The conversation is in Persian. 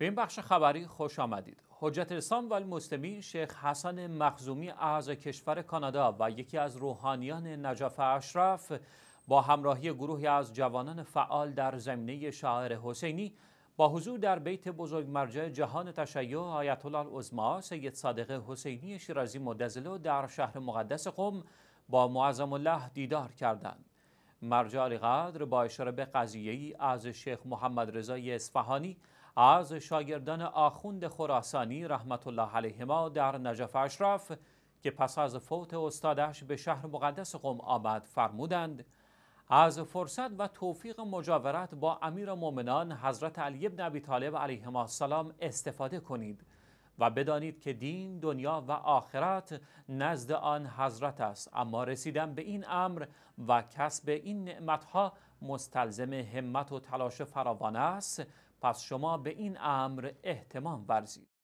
به این بخش خبری خوش آمدید. حجت اسلام و المسلمین شیخ حسن مخزومی از کشور کانادا و یکی از روحانیان نجف اشرف با همراهی گروهی از جوانان فعال در زمینه شاعر حسینی با حضور در بیت بزرگ مرجع جهان تشیع آیت الله العظما سید صادق حسینی شیرازی مدزلو در شهر مقدس قم با معظم الله دیدار کردند. مرجع قدر با اشاره به قضیه ای از شیخ محمد رضای اصفهانی از شاگردان آخوند خراسانی رحمت الله علیهما در نجف اشرف که پس از فوت استادش به شهر مقدس قم آمد فرمودند از فرصت و توفیق مجاورت با امیر مؤمنان حضرت علی بن ابی طالب علیهما السلام استفاده کنید و بدانید که دین دنیا و آخرت نزد آن حضرت است اما رسیدن به این امر و کسب این نعمتها مستلزم همت و تلاش فراوان است پس شما به این امر احتمام ورزید